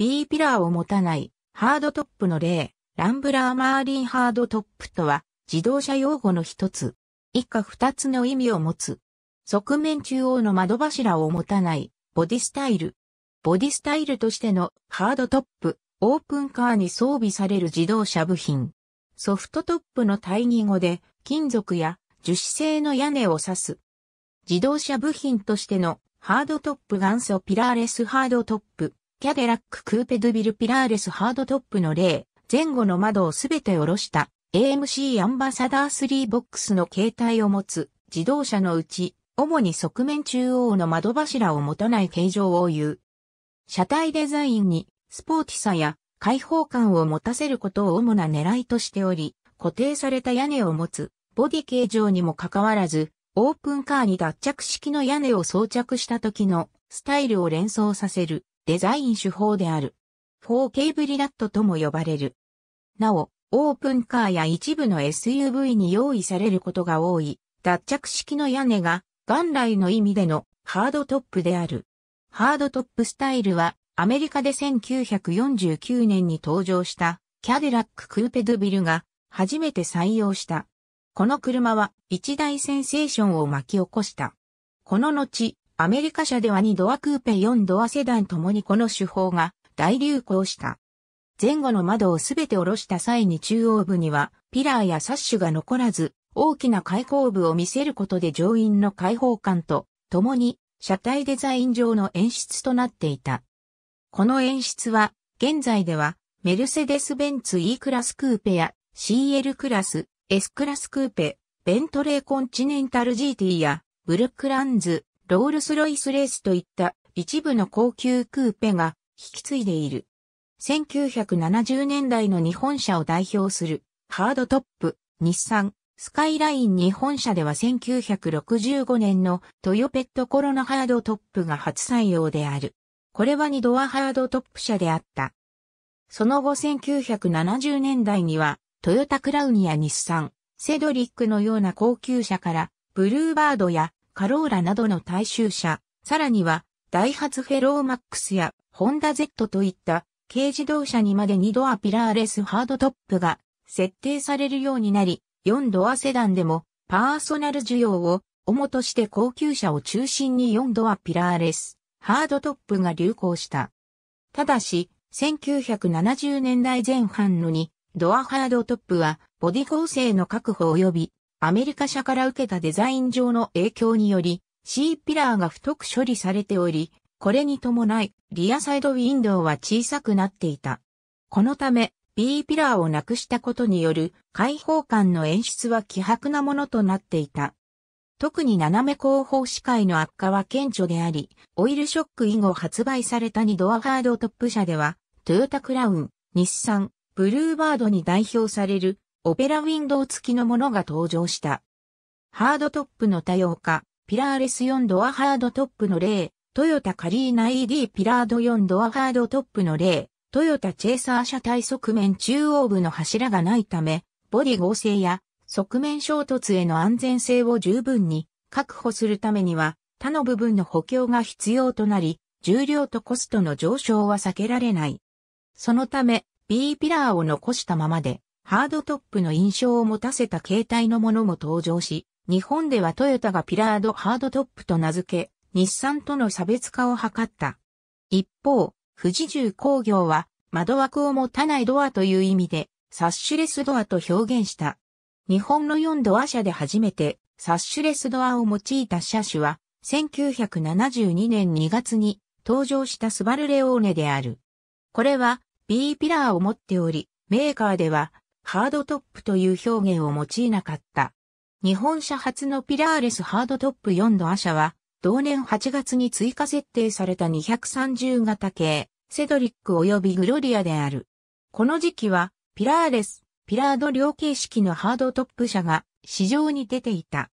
B ピラーを持たないハードトップの例、ランブラーマーリンハードトップとは自動車用語の一つ、以下二つの意味を持つ。側面中央の窓柱を持たないボディスタイル。ボディスタイルとしてのハードトップ、オープンカーに装備される自動車部品。ソフトトップの対義語で金属や樹脂製の屋根を指す。自動車部品としてのハードトップ元祖ピラーレスハードトップ。キャデラッククーペドゥビルピラーレスハードトップの例、前後の窓をすべて下ろした AMC アンバサダー3ボックスの形態を持つ自動車のうち、主に側面中央の窓柱を持たない形状を言う。車体デザインにスポーティさや開放感を持たせることを主な狙いとしており、固定された屋根を持つボディ形状にもかかわらず、オープンカーに脱着式の屋根を装着した時のスタイルを連想させるデザイン手法である。4K ブリラットとも呼ばれる。なお、オープンカーや一部の SUV に用意されることが多い、脱着式の屋根が元来の意味でのハードトップである。ハードトップスタイルはアメリカで1949年に登場したキャデラッククーペドゥビルが初めて採用した。この車は一大センセーションを巻き起こした。この後、アメリカ車では2ドアクーペ4ドアセダンともにこの手法が大流行した。前後の窓をすべて下ろした際に中央部にはピラーやサッシュが残らず大きな開口部を見せることで乗員の開放感とともに車体デザイン上の演出となっていた。この演出は現在ではメルセデス・ベンツ E クラスクーペや CL クラス、S クラスクーペ、ベントレーコンチネンタル GT やブルックランズ、ロールスロイスレースといった一部の高級クーペが引き継いでいる。1970年代の日本車を代表するハードトップ、日産、スカイライン日本車では1965年のトヨペットコロナハードトップが初採用である。これは二ドアハードトップ車であった。その後1970年代にはトヨタクラウニや日産、セドリックのような高級車からブルーバードやカローラなどの大衆車、さらには、ダイハツフェローマックスやホンダ Z といった軽自動車にまで2ドアピラーレスハードトップが設定されるようになり、4ドアセダンでもパーソナル需要を主として高級車を中心に4ドアピラーレスハードトップが流行した。ただし、1970年代前半のにドアハードトップはボディ構成の確保及びアメリカ社から受けたデザイン上の影響により、C ピラーが太く処理されており、これに伴い、リアサイドウィンドウは小さくなっていた。このため、B ピラーをなくしたことによる開放感の演出は希薄なものとなっていた。特に斜め後方視界の悪化は顕著であり、オイルショック以後発売された2ドアハードトップ車では、トヨタクラウン、日産、ブルーバードに代表されるオペラウィンドウ付きのものが登場した。ハードトップの多様化、ピラーレス4ドアハードトップの例、トヨタカリーナ ED ピラード4ドアハードトップの例、トヨタチェイサー車体側面中央部の柱がないため、ボディ合成や側面衝突への安全性を十分に確保するためには、他の部分の補強が必要となり、重量とコストの上昇は避けられない。そのため、B ピラーを残したままで、ハードトップの印象を持たせた形態のものも登場し、日本ではトヨタがピラードハードトップと名付け、日産との差別化を図った。一方、富士重工業は窓枠を持たないドアという意味で、サッシュレスドアと表現した。日本の4ドア車で初めてサッシュレスドアを用いた車種は、1972年2月に登場したスバルレオーネである。これは B ピラーを持っており、メーカーではハードトップという表現を用いなかった。日本車初のピラーレスハードトップ4のア車は、同年8月に追加設定された230型系、セドリック及びグロリアである。この時期は、ピラーレス、ピラード両形式のハードトップ車が市場に出ていた。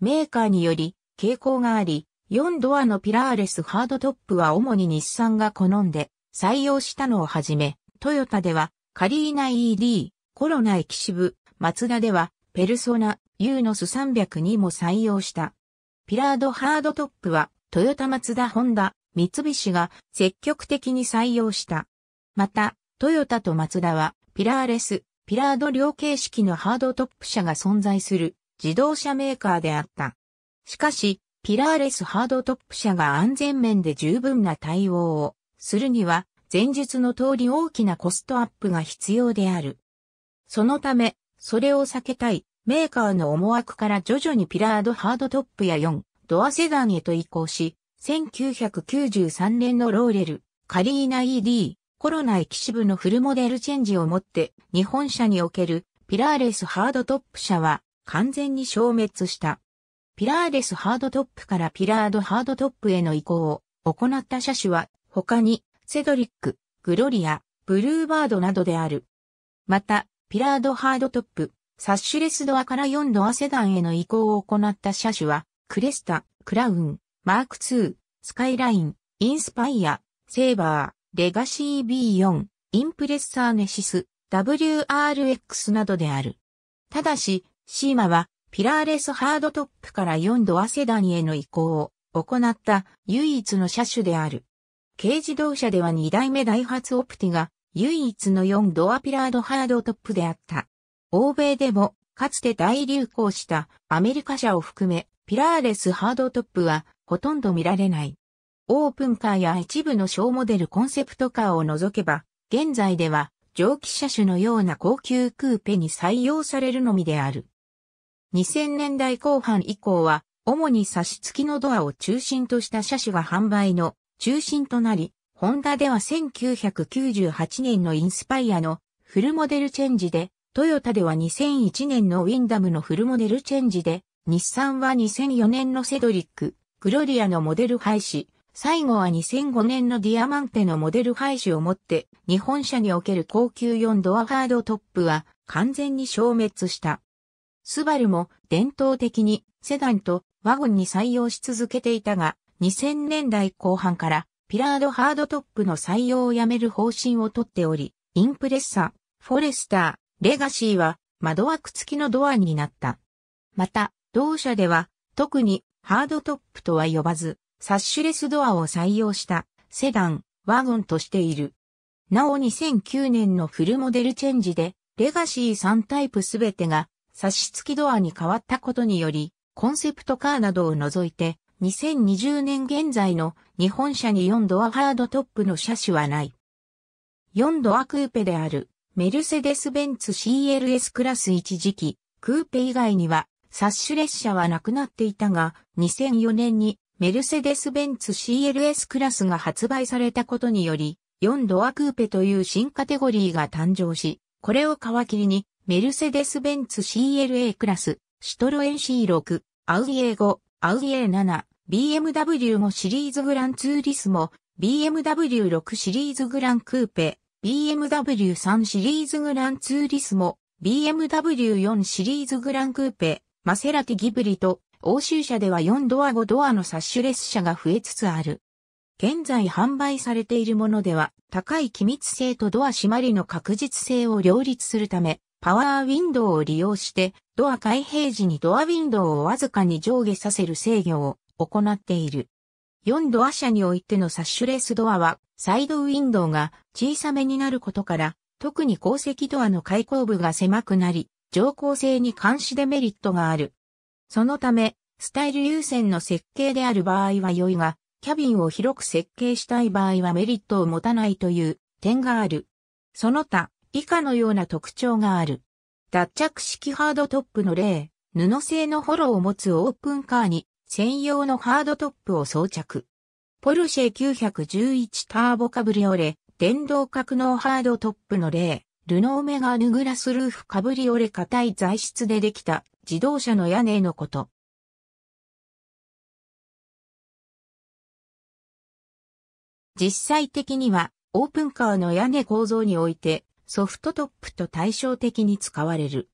メーカーにより傾向があり、4ドアのピラーレスハードトップは主に日産が好んで採用したのをはじめ、トヨタではカリーナ ED、コロナ駅支部、松田では、ペルソナ、ユーノス3 0 0にも採用した。ピラードハードトップは、トヨタマツダホンダ、三菱が積極的に採用した。また、トヨタとマツダは、ピラーレス、ピラード両形式のハードトップ車が存在する自動車メーカーであった。しかし、ピラーレスハードトップ車が安全面で十分な対応をするには、前述の通り大きなコストアップが必要である。そのため、それを避けたい、メーカーの思惑から徐々にピラードハードトップや4、ドアセダンへと移行し、1993年のローレル、カリーナ ED、コロナ駅支部のフルモデルチェンジをもって、日本車におけるピラーレスハードトップ車は完全に消滅した。ピラーレスハードトップからピラードハードトップへの移行を行った車種は他にセドリック、グロリア、ブルーバードなどである。また、ピラードハードトップ、サッシュレスドアから4ドアセダンへの移行を行った車種は、クレスタ、クラウン、マーク2、スカイライン、インスパイア、セーバー、レガシー B4、インプレッサーネシス、WRX などである。ただし、シーマは、ピラーレスハードトップから4ドアセダンへの移行を行った唯一の車種である。軽自動車では2代目ダイハツオプティが唯一の4ドアピラードハードトップであった。欧米でも、かつて大流行したアメリカ車を含め、ピラーレスハードトップはほとんど見られない。オープンカーや一部の小モデルコンセプトカーを除けば、現在では蒸気車種のような高級クーペに採用されるのみである。2000年代後半以降は、主に差し付きのドアを中心とした車種が販売の中心となり、ホンダでは1998年のインスパイアのフルモデルチェンジで、トヨタでは2001年のウィンダムのフルモデルチェンジで、日産は2004年のセドリック、グロリアのモデル廃止、最後は2005年のディアマンテのモデル廃止をもって、日本車における高級4ドアハードトップは完全に消滅した。スバルも伝統的にセダンとワゴンに採用し続けていたが、2000年代後半からピラードハードトップの採用をやめる方針をとっており、インプレッサ、フォレスター、レガシーは窓枠付きのドアになった。また、同社では特にハードトップとは呼ばず、サッシュレスドアを採用したセダン、ワゴンとしている。なお2009年のフルモデルチェンジで、レガシー3タイプすべてがサッシ付きドアに変わったことにより、コンセプトカーなどを除いて、2020年現在の日本車に4ドアハードトップの車種はない。4ドアクーペであるメルセデス・ベンツ CLS クラス一時期、クーペ以外にはサッシュ列車はなくなっていたが、2004年にメルセデス・ベンツ CLS クラスが発売されたことにより、4ドアクーペという新カテゴリーが誕生し、これを皮切りに、メルセデス・ベンツ CLA クラス、シトロエン C6、アウディ A5、アウディ A7、BMW 5シリーズグランツーリスモ、BMW 6シリーズグランクーペ、BMW 3シリーズグランツーリスモ、BMW 4シリーズグランクーペ、マセラティギブリと、欧州車では4ドア5ドアのサッシュレス車が増えつつある。現在販売されているものでは、高い機密性とドア閉まりの確実性を両立するため、パワーウィンドウを利用して、ドア開閉時にドアウィンドウをわずかに上下させる制御を行っている。4ドア車においてのサッシュレスドアは、サイドウィンドウが小さめになることから、特に鉱石ドアの開口部が狭くなり、乗降性に監視デメリットがある。そのため、スタイル優先の設計である場合は良いが、キャビンを広く設計したい場合はメリットを持たないという点がある。その他、以下のような特徴がある。脱着式ハードトップの例、布製のホロを持つオープンカーに専用のハードトップを装着。ポルシェ911ターボカブリオレ、電動格納ハードトップの例、ルノーメガヌグラスルーフカブリオレ硬い材質でできた自動車の屋根のこと。実際的にはオープンカーの屋根構造においてソフトトップと対照的に使われる。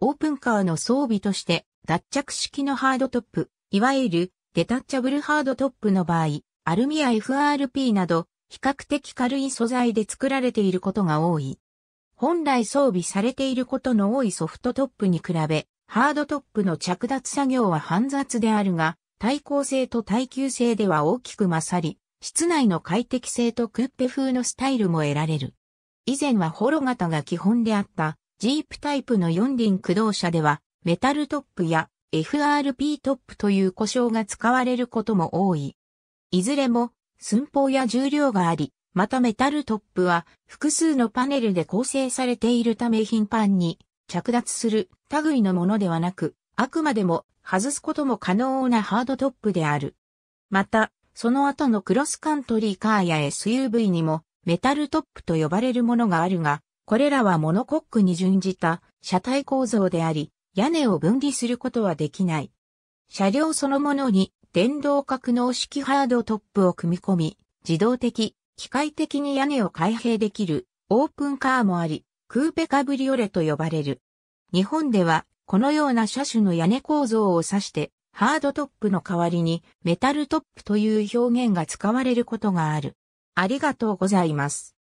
オープンカーの装備として脱着式のハードトップ、いわゆるデタッチャブルハードトップの場合、アルミや FRP など比較的軽い素材で作られていることが多い。本来装備されていることの多いソフトトップに比べ、ハードトップの着脱作業は煩雑であるが、耐候性と耐久性では大きく勝り、室内の快適性とクッペ風のスタイルも得られる。以前はホロ型が基本であった、ジープタイプの4輪駆動車では、メタルトップや FRP トップという呼称が使われることも多い。いずれも寸法や重量があり、またメタルトップは複数のパネルで構成されているため頻繁に着脱する類のものではなく、あくまでも外すことも可能なハードトップである。また、その後のクロスカントリーカーや SUV にもメタルトップと呼ばれるものがあるが、これらはモノコックに準じた車体構造であり、屋根を分離することはできない。車両そのものに電動格納式ハードトップを組み込み、自動的、機械的に屋根を開閉できるオープンカーもあり、クーペカブリオレと呼ばれる。日本ではこのような車種の屋根構造を指して、ハードトップの代わりにメタルトップという表現が使われることがある。ありがとうございます。